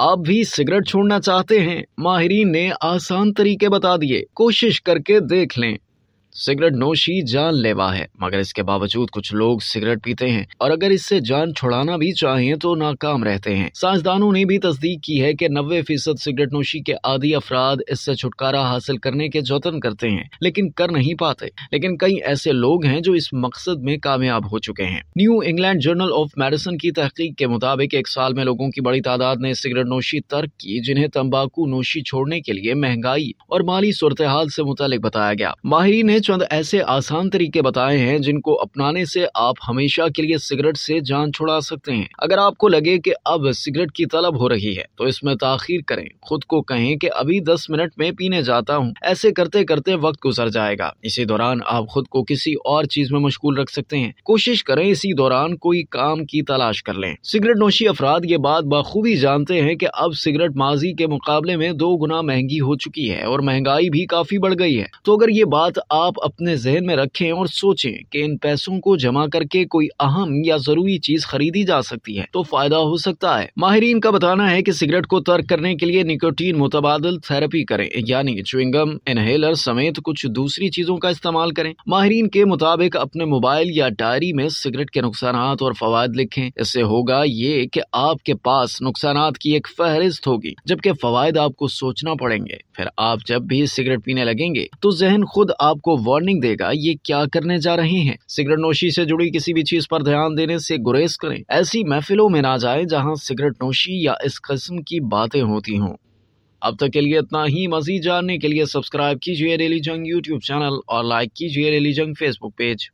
आप भी सिगरेट छोड़ना चाहते हैं माहरीन ने आसान तरीके बता दिए कोशिश करके देख लें सिगरेट नोशी जानलेवा है मगर इसके बावजूद कुछ लोग सिगरेट पीते हैं और अगर इससे जान छुड़ाना भी चाहें तो नाकाम रहते हैं साइंसदानों ने भी तस्दीक की है कि नब्बे फीसद सिगरेट नोशी के आदि अफराद इससे छुटकारा हासिल करने के जतन करते हैं लेकिन कर नहीं पाते लेकिन कई ऐसे लोग हैं जो इस मकसद में कामयाब हो चुके हैं New England Journal of Medicine की तहकीक के मुताबिक एक साल में लोगों की बड़ी तादाद ने सिगरेट नोशी तर्क की जिन्हें तम्बाकू नोशी छोड़ने के लिए महंगाई और माली सूरत हाल से मुतल बताया गया माहरी ने चंद ऐसे आसान तरीके बताए हैं जिनको अपनाने से आप हमेशा के लिए सिगरेट से जान छुड़ा सकते हैं अगर आपको लगे कि अब सिगरेट की तलब हो रही है तो इसमें ताखिर करें खुद को कहें कि अभी दस मिनट में पीने जाता हूँ ऐसे करते करते वक्त गुजर जाएगा इसी दौरान आप खुद को किसी और चीज में मशगूल रख सकते हैं कोशिश करें इसी दौरान कोई काम की तलाश कर ले सिगरेट नोशी अफराद ये बात बखूबी जानते हैं की अब सिगरेट माजी के मुकाबले में दो गुना महंगी हो चुकी है और महंगाई भी काफी बढ़ गई है तो अगर ये बात आप आप अपने जहन में रखें और सोचें कि इन पैसों को जमा करके कोई अहम या जरूरी चीज खरीदी जा सकती है तो फायदा हो सकता है माहरीन का बताना है की सिगरेट को तर्क करने के लिए निकोटीन मुतबादल थेरेपी करें यानी चुविंगम इनहेलर समेत कुछ दूसरी चीजों का इस्तेमाल करें माहरीन के मुताबिक अपने मोबाइल या डायरी में सिगरेट के नुकसान और फवाद लिखें इससे होगा ये कि आपके पास नुकसान की एक फहरिस्त होगी जबकि फवायद आपको सोचना पड़ेंगे फिर आप जब भी सिगरेट पीने लगेंगे तो जहन खुद आपको वार्निंग देगा ये क्या करने जा रहे हैं सिगरेट नोशी से जुड़ी किसी भी चीज पर ध्यान देने से गुरेज करें ऐसी महफिलों में ना जाएं जहां सिगरेट नोशी या इस किस्म की बातें होती हों अब तक के लिए इतना ही मजीद जानने के लिए सब्सक्राइब कीजिए रेली जंग यूट्यूब चैनल और लाइक कीजिए रेली जंग फेसबुक पेज